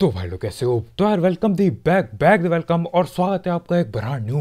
तो भाई लोग कैसे हो तो यार welcome the back back the welcome और स्वागत है आपका एक ब्रांड न्यू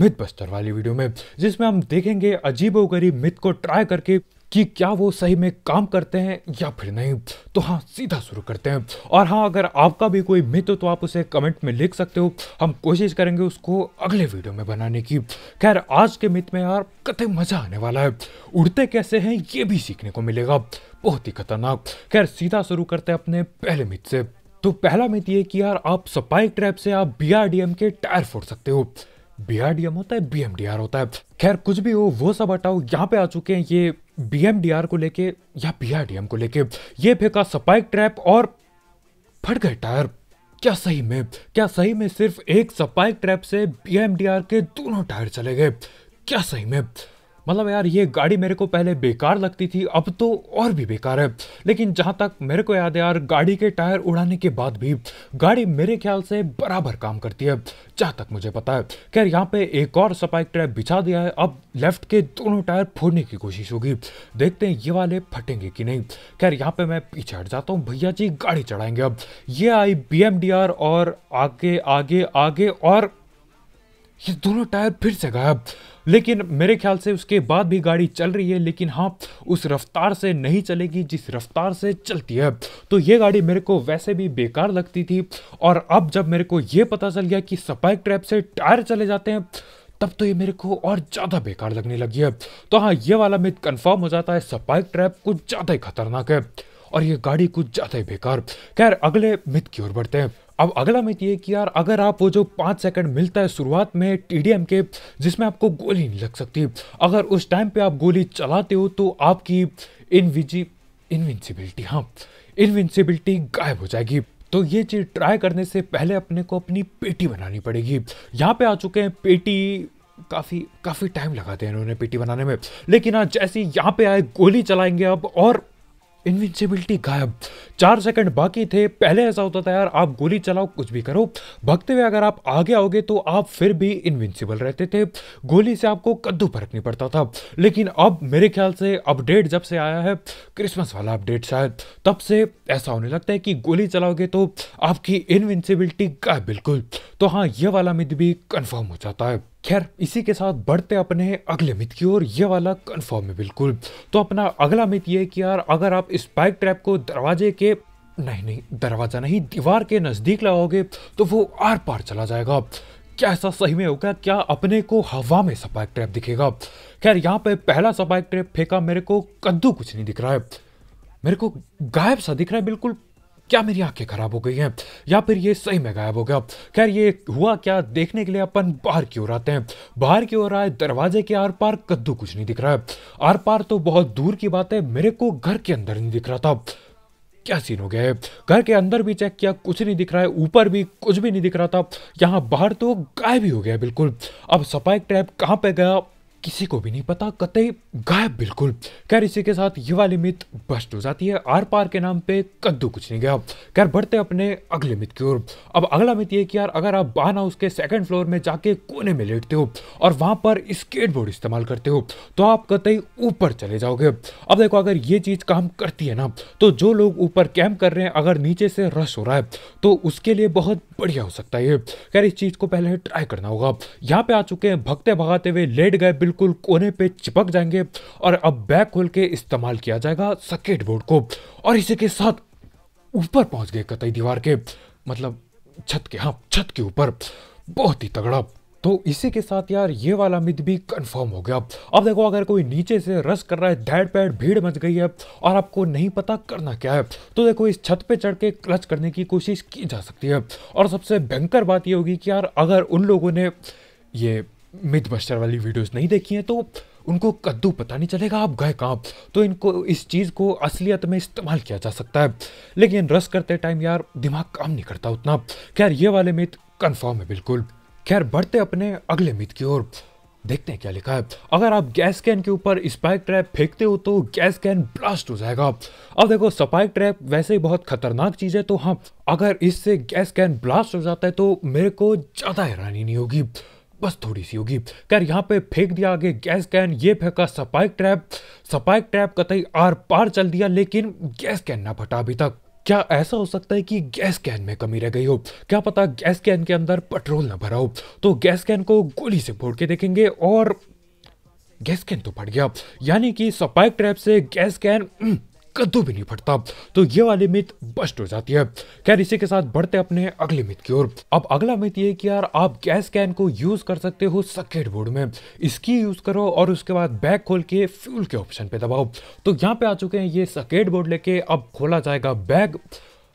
मिथ बस्तर वाली वीडियो में जिसमें हम देखेंगे अजीब गरीब मिथ को ट्राई करके कि क्या वो सही में काम करते हैं या फिर नहीं तो हाँ सीधा शुरू करते हैं और हाँ अगर आपका भी कोई मित्र हो तो आप उसे कमेंट में लिख सकते हो हम कोशिश करेंगे उसको अगले वीडियो में बनाने की खैर आज के मित्र में यार कते मज़ा आने वाला है उड़ते कैसे हैं ये भी सीखने को मिलेगा बहुत ही खतरनाक खैर सीधा शुरू करते हैं अपने पहले मित्र से तो पहला मित ये कि यार आप सपाई ट्रैप से आप बी के टायर फोड़ सकते हो बी होता है बी होता है खैर कुछ भी हो वो सब हटाओ यहाँ पे आ चुके हैं ये बी को लेके या बी को लेके ये फेंका सपाइक ट्रैप और फट गए टायर क्या सही में क्या सही में सिर्फ एक सपाइक ट्रैप से बी के दोनों टायर चले गए क्या सही में मतलब यार ये गाड़ी मेरे को पहले बेकार लगती थी अब तो और भी बेकार है लेकिन जहाँ तक मेरे को याद है यार गाड़ी के टायर उड़ाने के बाद भी गाड़ी मेरे ख्याल से बराबर काम करती है जहाँ तक मुझे पता है खैर यहाँ पे एक और स्पाइक ट्रैप बिछा दिया है अब लेफ्ट के दोनों टायर फोड़ने की कोशिश होगी देखते हैं ये वाले फटेंगे कि नहीं खैर यहाँ पर मैं पीछे हट जाता हूँ भैया जी गाड़ी चढ़ाएंगे अब ये आई बी और आगे आगे आगे और ये दोनों टायर फिर से गायब लेकिन मेरे ख्याल से उसके बाद भी गाड़ी चल रही है लेकिन हाँ उस रफ्तार से नहीं चलेगी जिस रफ्तार से चलती है तो ये गाड़ी मेरे को वैसे भी बेकार लगती थी और अब जब मेरे को ये पता चल गया कि स्पाइक ट्रैप से टायर चले जाते हैं तब तो ये मेरे को और ज़्यादा बेकार लगने लगी है तो हाँ ये वाला मिथ कन्फर्म हो जाता है स्पाइक ट्रैप कुछ ज़्यादा ही खतरनाक है और ये गाड़ी कुछ ज़्यादा ही बेकार खैर अगले मिथ की ओर बढ़ते हैं अब अगला मित ये कि यार अगर आप वो जो पाँच सेकंड मिलता है शुरुआत में टी के जिसमें आपको गोली नहीं लग सकती अगर उस टाइम पे आप गोली चलाते हो तो आपकी इनविजी इनविंसिबिलिटी हाँ इनविंसिबिलिटी गायब हो जाएगी तो ये चीज़ ट्राई करने से पहले अपने को अपनी पेटी बनानी पड़ेगी यहाँ पे आ चुके हैं पेटी काफ़ी काफ़ी टाइम लगाते हैं इन्होंने पेटी बनाने में लेकिन आज जैसे यहाँ पे आए गोली चलाएंगे अब और इनविंसिबिलिटी गायब चार सेकंड बाकी थे पहले ऐसा होता था यार आप गोली चलाओ कुछ भी करो भगते हुए अगर आप आगे आओगे तो आप फिर भी इनविंसिबल रहते थे गोली से आपको कद्दू फर्क नहीं पड़ता था लेकिन अब मेरे ख्याल से अपडेट जब से आया है क्रिसमस वाला अपडेट शायद तब से ऐसा होने लगता है कि गोली चलाओगे तो आपकी इनविंसिबिलिटी गायब बिल्कुल तो हाँ ये वाला मिथ भी कन्फर्म हो जाता है खैर इसी के साथ बढ़ते अपने अगले मित की ओर ये वाला कन्फर्म है बिल्कुल तो अपना अगला मित ये कि यार अगर आप स्पाइक ट्रैप को दरवाजे के नहीं नहीं दरवाज़ा नहीं दीवार के नज़दीक लगाओगे तो वो आर पार चला जाएगा क्या ऐसा सही में होगा क्या अपने को हवा में स्पाइक ट्रैप दिखेगा खैर यहाँ पे पहला स्पाइक ट्रैप फेंका मेरे को कद्दू कुछ नहीं दिख रहा है मेरे को गायब सा दिख रहा है बिल्कुल क्या मेरी आंखें खराब हो गई हैं या फिर ये सही में गायब हो गया खैर ये हुआ क्या देखने के लिए अपन बाहर की ओर आते हैं बाहर की ओर आए दरवाजे के आर पार कद्दू कुछ नहीं दिख रहा है आर पार तो बहुत दूर की बात है मेरे को घर के अंदर नहीं दिख रहा था क्या सीन हो गया है घर के अंदर भी चेक किया कुछ नहीं दिख रहा है ऊपर भी कुछ भी नहीं दिख रहा था यहाँ बाहर तो गायब ही हो गया बिल्कुल अब सफाई ट्रैप कहाँ पे गया किसी को भी नहीं पता कतई गायब बिल्कुल खैर इसी के साथ ये वाली मित बस्ट हो जाती है आर पार के नाम पे कद्दू कुछ नहीं गया खैर बढ़ते अपने अगले मित की ओर अब अगला मित ये कि यार अगर आप बाना हाउस के सेकंड फ्लोर में जाके कोने में लेटते हो और वहां पर स्केट बोर्ड इस्तेमाल करते हो तो आप कतई ऊपर चले जाओगे अब देखो अगर ये चीज़ काम करती है ना तो जो लोग ऊपर कैम्प कर रहे हैं अगर नीचे से रश हो रहा है तो उसके लिए बहुत बढ़िया हो सकता है खैर इस चीज़ को पहले ट्राई करना होगा यहाँ पे आ चुके हैं भगते भगाते हुए लेट गए बिल्कुल बिल्कुल कोने पे चिपक जाएंगे और अब बैक खोल के इस्तेमाल किया जाएगा सकेट बोर्ड को और इसी के साथ ऊपर पहुंच गए कतई दीवार के मतलब छत के हाँ छत के ऊपर बहुत ही तगड़ा तो इसी के साथ यार ये वाला मिथ भी कंफर्म हो गया अब देखो अगर कोई नीचे से रस कर रहा है धैड़ पैड भीड़ मच गई है और आपको नहीं पता करना क्या है तो देखो इस छत पे चढ़ के क्लच करने की कोशिश की जा सकती है और सबसे भयंकर बात ये होगी कि यार अगर उन लोगों ने ये मिथ बस्टर वाली वीडियोस नहीं देखी हैं तो उनको कद्दू पता नहीं चलेगा आप गए कहाँ तो इनको इस चीज़ को असलियत में इस्तेमाल किया जा सकता है लेकिन रस करते टाइम यार दिमाग काम नहीं करता उतना खैर ये वाले मिथ कन्फर्म है बिल्कुल खैर बढ़ते अपने अगले मिथ की ओर देखते हैं क्या लिखा है अगर आप गैस कैन के ऊपर स्पाइक ट्रैप फेंकते हो तो गैस कैन ब्लास्ट हो जाएगा अब देखो स्पाइक ट्रैप वैसे ही बहुत खतरनाक चीज़ है तो हाँ अगर इससे गैस कैन ब्लास्ट हो जाता है तो मेरे को ज़्यादा हैरानी नहीं होगी बस थोड़ी सी होगी खैर यहाँ पे फेंक दिया आगे गैस कैन ये फेंका सपाइक ट्रैप सपाइक ट्रैप कतई आर पार चल दिया लेकिन गैस कैन ना फटा अभी तक क्या ऐसा हो सकता है कि गैस कैन में कमी रह गई हो क्या पता गैस कैन के अंदर पेट्रोल ना भरा हो तो गैस कैन को गोली से फोड़ के देखेंगे और गैस कैन तो फट गया यानी कि सपाइक ट्रैप से गैस कैन हम्म, कद्दू भी नहीं फटता तो ये वाली मिथ बस्ट हो जाती है खैर इसी के साथ बढ़ते अपने अगले मिथ की ओर अब अगला मिथ ये कि यार आप गैस कैन को यूज कर सकते हो सकेट बोर्ड में इसकी यूज करो और उसके बाद बैग खोल के फ्यूल के ऑप्शन पे दबाओ तो यहाँ पे आ चुके हैं ये सकेट बोर्ड लेके अब खोला जाएगा बैग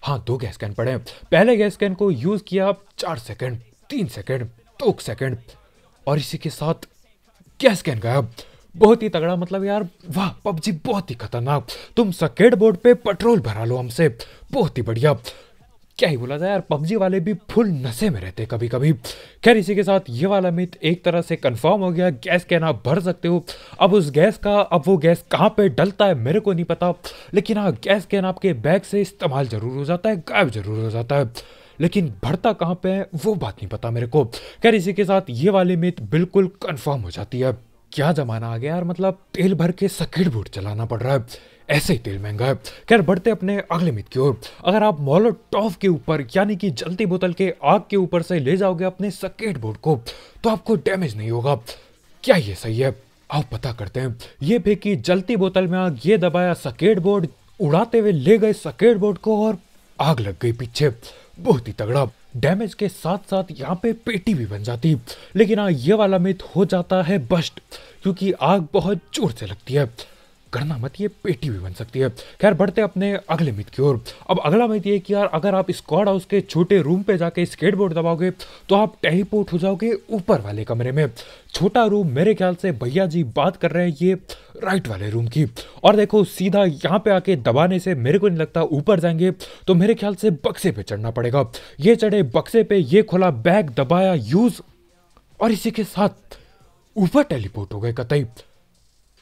हाँ दो गैस कैन पड़े पहले गैस कैन को यूज किया चार सेकेंड तीन सेकेंड दो सेकेंड और इसी के साथ गैस कैन गायब बहुत ही तगड़ा मतलब यार वाह पबजी बहुत ही खतरनाक तुम सकेट बोर्ड पे पेट्रोल भरा लो हमसे बहुत ही बढ़िया क्या ही बोला जाए यार पबजी वाले भी फुल नशे में रहते कभी कभी खैर इसी के साथ ये वाला मिथ एक तरह से कंफर्म हो गया गैस कैन आप भर सकते हो अब उस गैस का अब वो गैस कहाँ पे डलता है मेरे को नहीं पता लेकिन हाँ गैस कैन आपके बैग से इस्तेमाल ज़रूर हो जाता है गायब ज़रूर हो जाता है लेकिन भरता कहाँ पे है वो बात नहीं पता मेरे को खैर इसी के साथ ये वाली मिथ बिल्कुल कन्फर्म हो जाती है क्या जमाना आ गया यार मतलब तेल भर के सकेट बूट चलाना पड़ रहा है ऐसे ही तेल महंगा है खैर बढ़ते अपने अगले मित की ओर अगर आप मोलो टॉफ के ऊपर यानी कि जलती बोतल के आग के ऊपर से ले जाओगे अपने सकेट बोर्ड को तो आपको डैमेज नहीं होगा क्या ये सही है आप पता करते हैं ये फेंकी जलती बोतल में आग ये दबाया सकेट बोर्ड उड़ाते हुए ले गए सकेट बोर्ड को और आग लग गई पीछे बहुत ही तगड़ा डैमेज के साथ साथ यहाँ पे पेटी भी बन जाती लेकिन हाँ ये वाला मिथ हो जाता है बस्ट क्योंकि आग बहुत जोर से लगती है करना मत ये पेटी भी बन सकती है खैर बढ़ते अपने अगले मित की ओर अब अगला मित ये कि यार अगर आप स्क्वाड हाउस के छोटे रूम पे जाके स्केटबोर्ड दबाओगे तो आप टेलीपोर्ट हो जाओगे ऊपर वाले कमरे में छोटा रूम मेरे ख्याल से भैया जी बात कर रहे हैं ये राइट वाले रूम की और देखो सीधा यहाँ पे आके दबाने से मेरे को नहीं लगता ऊपर जाएंगे तो मेरे ख्याल से बक्से पे चढ़ना पड़ेगा ये चढ़े बक्से पे ये खोला बैग दबाया यूज़ और इसी के साथ ऊपर टेलीपोर्ट हो गए कतई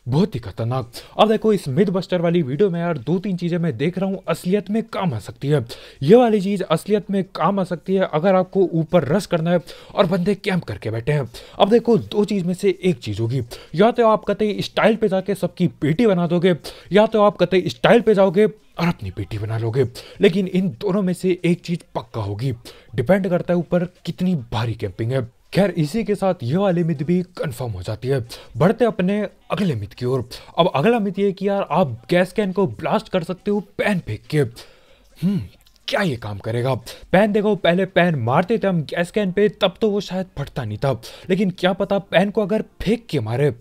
बहुत ही खतरनाक अब देखो इस मिथ बस्टर वाली वीडियो में यार दो तीन चीज़ें मैं देख रहा हूँ असलियत में काम आ सकती है ये वाली चीज़ असलियत में काम आ सकती है अगर आपको ऊपर रस करना है और बंदे कैंप करके बैठे हैं अब देखो दो चीज़ में से एक चीज़ होगी या तो आप कतई स्टाइल पे जाके सबकी पेटी बना दोगे या तो आप कतई स्टाइल पे जाओगे और अपनी बेटी बना लोगे लेकिन इन दोनों में से एक चीज़ पक्का होगी डिपेंड करता है ऊपर कितनी भारी कैंपिंग है खैर इसी के साथ ये वाली मित भी कंफर्म हो जाती है बढ़ते अपने अगले मित की ओर अब अगला मित ये कि यार आप गैस कैन को ब्लास्ट कर सकते हो पैन फेंक के हम्म, क्या ये काम करेगा पैन देखो पहले पैन मारते थे हम गैस कैन पे तब तो वो शायद फटता नहीं था लेकिन क्या पता पैन को अगर फेंक के मारे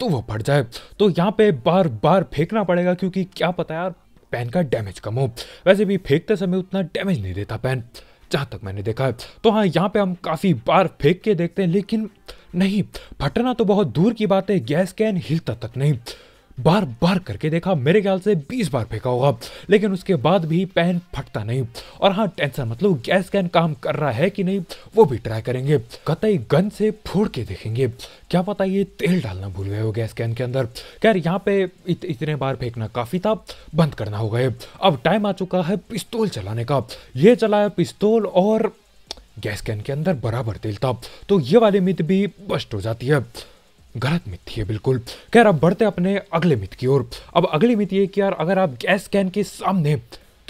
तो वो फट जाए तो यहाँ पे बार बार फेंकना पड़ेगा क्योंकि क्या पता यार पैन का डैमेज कम हो वैसे भी फेंकते समय उतना डैमेज नहीं देता पैन जहाँ तक मैंने देखा है तो हाँ यहाँ पे हम काफ़ी बार फेंक के देखते हैं लेकिन नहीं फटना तो बहुत दूर की बात है गैस कैन हिलता तक नहीं बार बार करके देखा मेरे ख्याल से बीस बार फेंका होगा लेकिन उसके बाद भी पैन फटता नहीं और हाँ टेंशन मतलब गैस कैन काम कर रहा है कि नहीं वो भी ट्राई करेंगे कतई गन से फोड़ के देखेंगे क्या पता ये तेल डालना भूल गए हो गैस कैन के अंदर खैर यहाँ पे इत, इतने बार फेंकना काफ़ी था बंद करना हो गए अब टाइम आ चुका है पिस्तौल चलाने का ये चलाया पिस्तौल और गैस कैन के अंदर बराबर तेल था तो ये वाली मित भी बस्ट हो जाती है गलत मिथ थी बिल्कुल खैर अब बढ़ते अपने अगले मिथ की ओर अब अगली मिथ ये कि यार अगर आप गैस कैन के सामने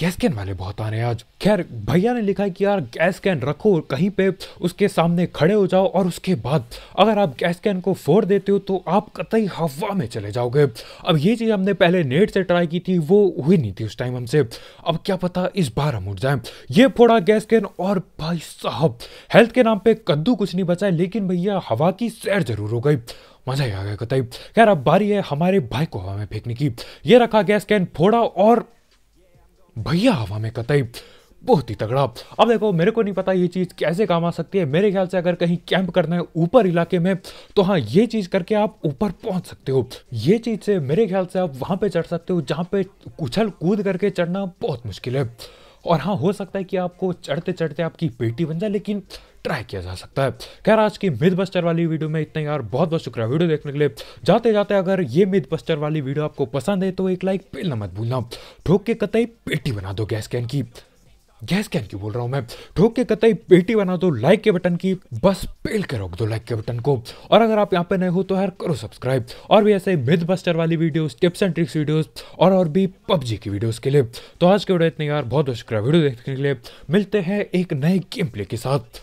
गैस कैन वाले बहुत आ रहे हैं आज खैर भैया ने लिखा है कि यार गैस कैन रखो कहीं पे उसके सामने खड़े हो जाओ और उसके बाद अगर आप गैस कैन को फोड़ देते हो तो आप कतई हवा में चले जाओगे अब ये चीज़ हमने पहले नेट से ट्राई की थी वो हुई नहीं थी उस टाइम हमसे अब क्या पता इस बार हम उठ जाए ये फोड़ा गैस कैन और भाई साहब हेल्थ के नाम पर कद्दू कुछ नहीं बचा लेकिन भैया हवा की सैर जरूर हो गई मजा ही आ गया कतई खैर अब बारी है हमारे भाई को हवा में फेंकने की ये रखा गैस कैन फोड़ा और भैया हवा में कतई बहुत ही तगड़ा अब देखो मेरे को नहीं पता ये चीज़ कैसे काम आ सकती है मेरे ख्याल से अगर कहीं कैंप करना है ऊपर इलाके में तो हाँ ये चीज़ करके आप ऊपर पहुंच सकते हो ये चीज़ से मेरे ख्याल से आप वहां पे चढ़ सकते हो जहां पे उछल कूद करके चढ़ना बहुत मुश्किल है और हाँ हो सकता है कि आपको चढ़ते चढ़ते आपकी पेटी बन जाए लेकिन ट्राई किया जा सकता है खैर आज की मिथ बस्टर वाली वीडियो में इतना यार बहुत बहुत शुक्रिया वीडियो देखने के लिए जाते जाते अगर ये मिथ बस्टर वाली वीडियो आपको पसंद है तो एक लाइक पेलना मत भूलना ठोक के कतई पेटी बना दो गैस कैन की गैस कैन की बोल रहा हूँ मैं ठोक के कतई पेटी बना दो लाइक के बटन की बस पेल के रोक दो लाइक के बटन को और अगर आप यहाँ पे नए हो तो यार करो सब्सक्राइब और भी ऐसे मिथ बस्टर वाली videos tips and tricks videos और और भी पबजी की वीडियोस के लिए तो आज के वीडियो इतने यार बहुत बहुत शुक्रिया वीडियो देखने के लिए मिलते हैं एक नए गेम प्ले के साथ